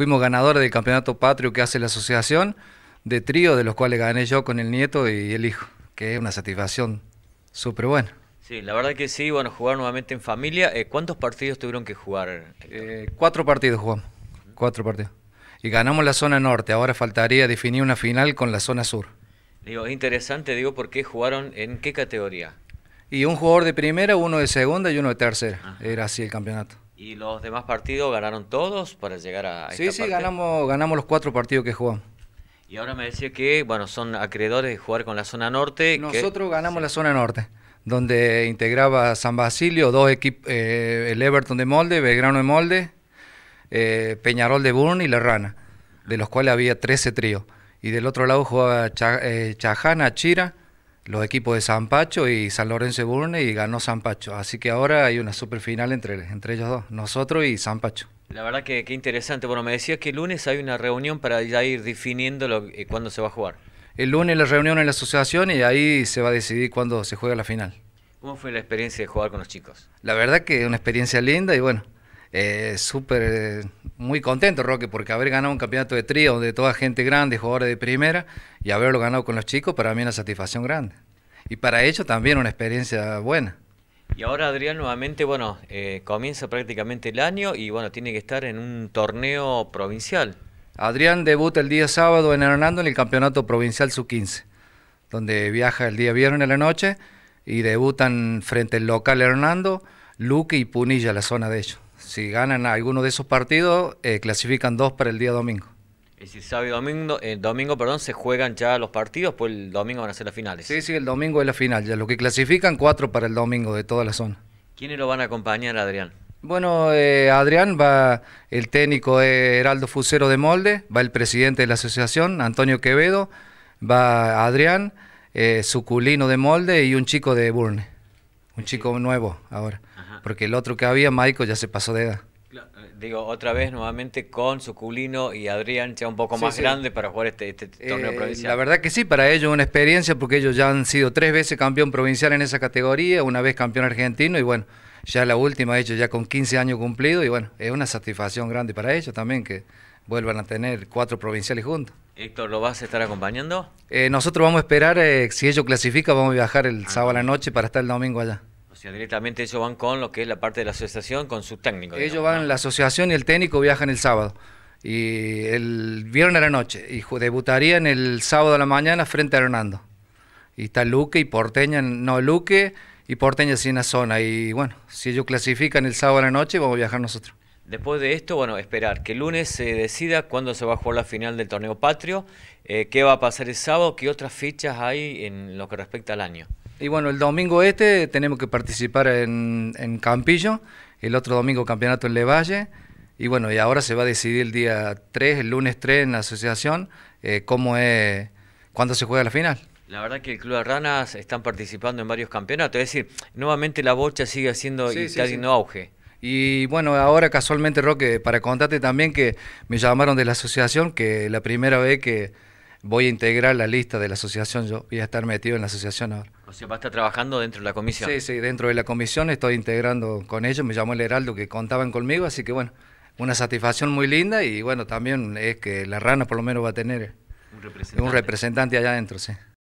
Fuimos ganadores del campeonato patrio que hace la asociación de trío, de los cuales gané yo con el nieto y el hijo, que es una satisfacción súper buena. Sí, la verdad que sí, bueno, jugar nuevamente en familia. Eh, ¿Cuántos partidos tuvieron que jugar? Eh, cuatro partidos jugamos, cuatro partidos. Y ganamos la zona norte, ahora faltaría definir una final con la zona sur. Digo, es interesante, digo, porque jugaron en qué categoría. Y un jugador de primera, uno de segunda y uno de tercera. Era así el campeonato. ¿Y los demás partidos ganaron todos para llegar a... Esta sí, parte? sí, ganamos, ganamos los cuatro partidos que jugamos. Y ahora me decía que, bueno, son acreedores de jugar con la zona norte. Nosotros ganamos la zona norte, donde integraba San Basilio, dos equipos, eh, el Everton de Molde, Belgrano de Molde, eh, Peñarol de Burn y La Rana, de los cuales había 13 tríos. Y del otro lado jugaba eh, Chajana, Chira, los equipos de San Pacho y San Lorenzo Burne y ganó San Pacho. Así que ahora hay una superfinal entre, entre ellos dos, nosotros y San Pacho. La verdad que, interesante. Bueno, me decías que el lunes hay una reunión para ya ir definiendo eh, cuándo se va a jugar. El lunes la reunión en la asociación y ahí se va a decidir cuándo se juega la final. ¿Cómo fue la experiencia de jugar con los chicos? La verdad que una experiencia linda y bueno, eh, Súper, eh, muy contento, Roque, porque haber ganado un campeonato de trío de toda gente grande, jugadores de primera, y haberlo ganado con los chicos, para mí una satisfacción grande. Y para ellos también una experiencia buena. Y ahora Adrián nuevamente, bueno, eh, comienza prácticamente el año y bueno, tiene que estar en un torneo provincial. Adrián debuta el día sábado en Hernando en el Campeonato Provincial Sub-15, donde viaja el día viernes a la noche y debutan frente al local Hernando, Luque y Punilla, la zona de ellos. Si ganan alguno de esos partidos, eh, clasifican dos para el día domingo. Y si sábado domingo, el eh, domingo perdón, se juegan ya los partidos, pues el domingo van a ser las finales. Sí, sí, el domingo es la final. Ya lo que clasifican, cuatro para el domingo de toda la zona. ¿Quiénes lo van a acompañar, Adrián? Bueno, eh, Adrián va el técnico Heraldo Fusero de Molde, va el presidente de la asociación, Antonio Quevedo, va Adrián, eh, Suculino de Molde y un chico de Burne chico nuevo ahora. Porque el otro que había, Maico, ya se pasó de edad. Eh, digo, otra vez nuevamente con Suculino y Adrián, ya un poco más grande para jugar este, este torneo eh, provincial. La verdad que sí, para ellos una experiencia, porque ellos ya han sido tres veces campeón provincial en esa categoría, una vez campeón argentino y bueno, ya la última hecho ya con 15 años cumplidos y bueno, es una satisfacción grande para ellos también que vuelvan a tener cuatro provinciales juntos. Héctor, ¿lo vas a estar acompañando? Eh, nosotros vamos a esperar, si ellos clasifican, vamos a viajar el ah, sábado a la noche para estar el domingo allá. O sea, directamente ellos van con lo que es la parte de la asociación, con sus técnicos. Ellos van, la asociación y el técnico viajan el sábado. Y el viernes a la noche. Y debutarían el sábado a la mañana frente a Hernando. Y está Luque y Porteña, no Luque y Porteña sin la zona. Y bueno, si ellos clasifican el sábado a la noche, vamos a viajar nosotros. Después de esto, bueno, esperar que el lunes se decida cuándo se va a jugar la final del torneo patrio, eh, qué va a pasar el sábado, qué otras fichas hay en lo que respecta al año. Y bueno, el domingo este tenemos que participar en, Campillo, el otro domingo campeonato en Levalle. Y bueno, y ahora se va a decidir el día 3, el lunes 3 en la asociación, eh, cómo es, cuándo se juega la final. La verdad que el Club de Ranas están participando en varios campeonatos, es decir, nuevamente la bocha sigue haciendo y está haciendo auge. Y bueno, ahora casualmente, Roque, para contarte también que me llamaron de la asociación, que la primera vez que voy a integrar la lista de la asociación, yo voy a estar metido en la asociación ahora. O sea, va a estar trabajando dentro de la comisión. Sí, sí, dentro de la comisión estoy integrando con ellos. Me llamó el Heraldo que contaban conmigo, así que bueno, una satisfacción muy linda y bueno, también es que la rana por lo menos va a tener un representante, un representante allá adentro, sí.